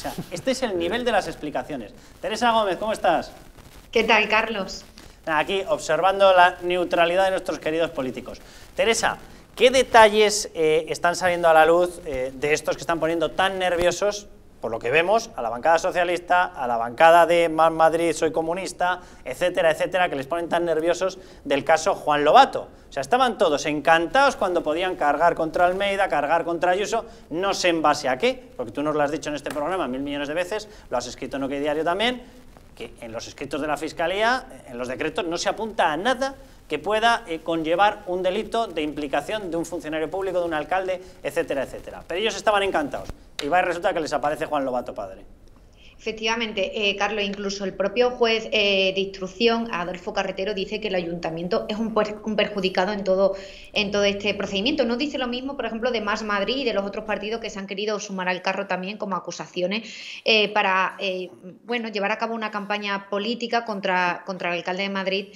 sea, este es el nivel de las explicaciones. Teresa Gómez, ¿cómo estás? ¿Qué tal, Carlos? Aquí observando la neutralidad de nuestros queridos políticos. Teresa, ¿qué detalles eh, están saliendo a la luz eh, de estos que están poniendo tan nerviosos por lo que vemos, a la bancada socialista, a la bancada de Madrid soy comunista, etcétera, etcétera, que les ponen tan nerviosos del caso Juan Lobato. O sea, estaban todos encantados cuando podían cargar contra Almeida, cargar contra Ayuso, no sé en base a qué, porque tú nos lo has dicho en este programa mil millones de veces, lo has escrito en OK Diario también, que en los escritos de la Fiscalía, en los decretos, no se apunta a nada que pueda eh, conllevar un delito de implicación de un funcionario público, de un alcalde, etcétera, etcétera. Pero ellos estaban encantados. Y va resulta que les aparece Juan Lobato padre. Efectivamente, eh, Carlos, incluso el propio juez eh, de instrucción, Adolfo Carretero, dice que el ayuntamiento es un, perjudicado en todo, en todo este procedimiento. No dice lo mismo, por ejemplo, de Más Madrid y de los otros partidos que se han querido sumar al carro también como acusaciones eh, para bueno, llevar a cabo una campaña política contra, contra el alcalde de Madrid,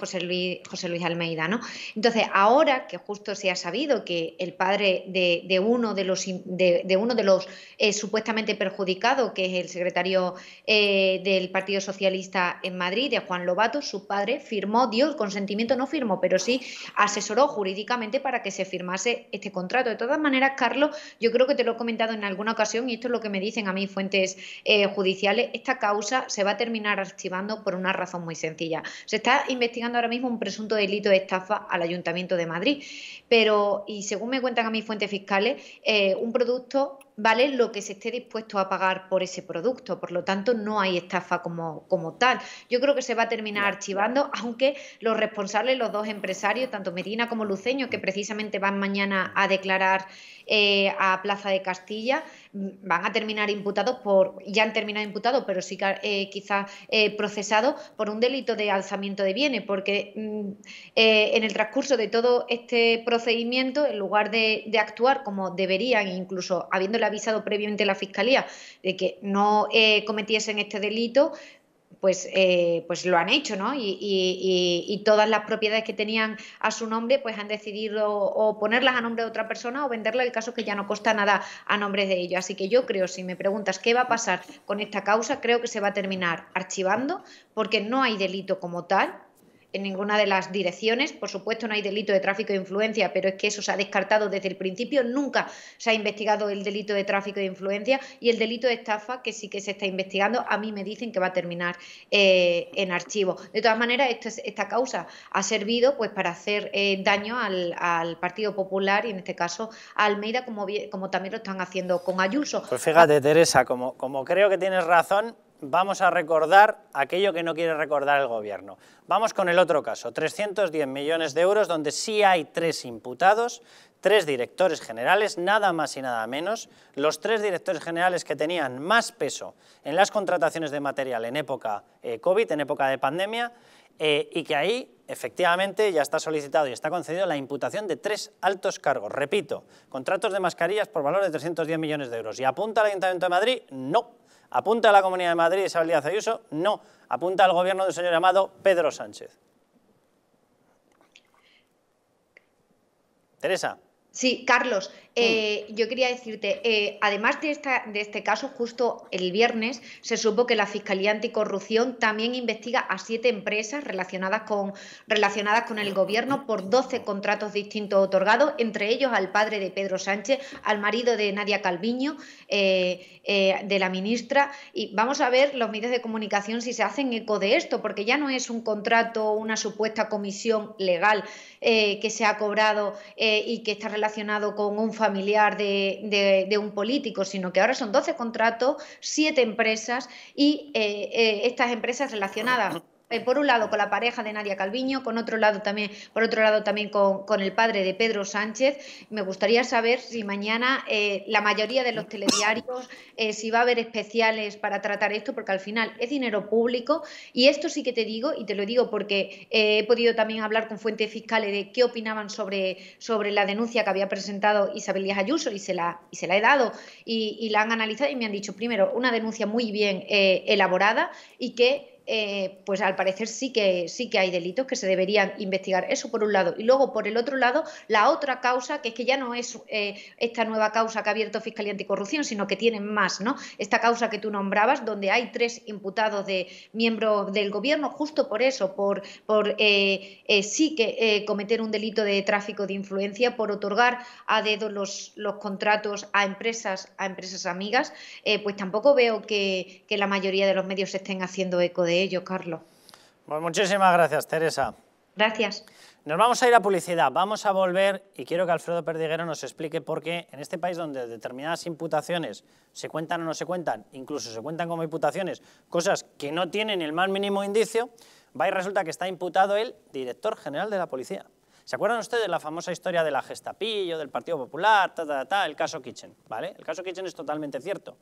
José, Luis, José Luis Almeida. ¿no? Entonces, ahora que justo se ha sabido que el padre de, uno de los, de, uno de los supuestamente perjudicados, que es el secretario secretario eh, del Partido Socialista en Madrid, de eh, Juan Lobato, su padre firmó, dio el consentimiento, no firmó, pero sí asesoró jurídicamente para que se firmase este contrato. De todas maneras, Carlos, yo creo que te lo he comentado en alguna ocasión y esto es lo que me dicen a mí fuentes eh, judiciales, esta causa se va a terminar archivando por una razón muy sencilla. Se está investigando ahora mismo un presunto delito de estafa al Ayuntamiento de Madrid, pero, y según me cuentan a mis fuentes fiscales, un producto vale lo que se esté dispuesto a pagar por ese producto. Por lo tanto, no hay estafa como, como tal. Yo creo que se va a terminar archivando, aunque los responsables, los dos empresarios, tanto Medina como Luceño, que mm. precisamente van mañana a declarar eh, a Plaza de Castilla, mm, van a terminar imputados por, ya han terminado imputados, pero sí eh, quizás eh, procesados por un delito de alzamiento de bienes, porque mm, en el transcurso de todo este procedimiento, en lugar de, de actuar como deberían, incluso habiéndole avisado previamente la Fiscalía de que no eh, cometiesen este delito, pues, eh, pues lo han hecho, ¿no? Y, todas las propiedades que tenían a su nombre, pues han decidido o ponerlas a nombre de otra persona o venderlas, el caso que ya no cuesta nada a nombre de ellos. Así que yo creo, si me preguntas qué va a pasar con esta causa, creo que se va a terminar archivando, porque no hay delito como tal, en ninguna de las direcciones. Por supuesto, no hay delito de tráfico de influencia, pero es que eso se ha descartado desde el principio. Nunca se ha investigado el delito de tráfico de influencia y el delito de estafa, que sí que se está investigando, a mí me dicen que va a terminar eh, en archivo. De todas maneras, esta causa ha servido pues, para hacer eh, daño al, Partido Popular y, en este caso, a Almeida, como, como también lo están haciendo con Ayuso. Pues fíjate, Teresa, como, como creo que tienes razón, vamos a recordar aquello que no quiere recordar el gobierno. Vamos con el otro caso, 310 millones de euros donde sí hay tres imputados, tres directores generales, nada más y nada menos, los tres directores generales que tenían más peso en las contrataciones de material en época eh, COVID, en época de pandemia, eh, y que ahí efectivamente ya está solicitado y está concedido la imputación de tres altos cargos. Repito, contratos de mascarillas por valor de 310 millones de euros. ¿Y apunta al Ayuntamiento de Madrid? No. ¿Apunta a la Comunidad de Madrid, Isabel Díaz Ayuso? No. ¿Apunta al gobierno del señor llamado Pedro Sánchez? Teresa. Sí, Carlos, eh, yo quería decirte, eh, además de, de, este caso, justo el viernes se supo que la Fiscalía Anticorrupción también investiga a siete empresas relacionadas con, relacionadas con el Gobierno por doce contratos distintos otorgados, entre ellos al padre de Pedro Sánchez, al marido de Nadia Calviño, eh, de la ministra. Y vamos a ver los medios de comunicación si se hacen eco de esto, porque ya no es un contrato, una supuesta comisión legal que se ha cobrado y que está relacionada relacionado con un familiar de, un político, sino que ahora son 12 contratos, 7 empresas y eh, eh, estas empresas relacionadas eh, por un lado con la pareja de Nadia Calviño, con otro lado también, por otro lado también con, el padre de Pedro Sánchez. Me gustaría saber si mañana eh, la mayoría de los telediarios, eh, si va a haber especiales para tratar esto, porque al final es dinero público. Y esto sí que te digo, y te lo digo porque he podido también hablar con fuentes fiscales de qué opinaban sobre, sobre la denuncia que había presentado Isabel Díaz Ayuso y se la, y se la he dado y la han analizado y me han dicho, primero, una denuncia muy bien elaborada y que eh, pues al parecer sí que, sí que hay delitos que se deberían investigar. Eso por un lado. Y luego, por el otro lado, la otra causa, que es que ya no es eh, esta nueva causa que ha abierto Fiscalía Anticorrupción, sino que tienen más, ¿no? Esta causa que tú nombrabas, donde hay tres imputados de miembros del gobierno, justo por eso, por, por eh, sí que cometer un delito de tráfico de influencia, por otorgar a dedo los, los contratos a empresas, a empresas amigas, pues tampoco veo que, la mayoría de los medios estén haciendo eco de yo Carlos. Pues muchísimas gracias, Teresa. Gracias. Nos vamos a ir a publicidad, vamos a volver y quiero que Alfredo Perdiguero nos explique por qué en este país donde determinadas imputaciones se cuentan o no se cuentan, incluso se cuentan como imputaciones, cosas que no tienen el más mínimo indicio, va y resulta que está imputado el director general de la policía. ¿Se acuerdan ustedes de la famosa historia de la Gestapillo, del Partido Popular, ta, ta, ta, el caso Kitchen? ¿vale? El caso Kitchen es totalmente cierto,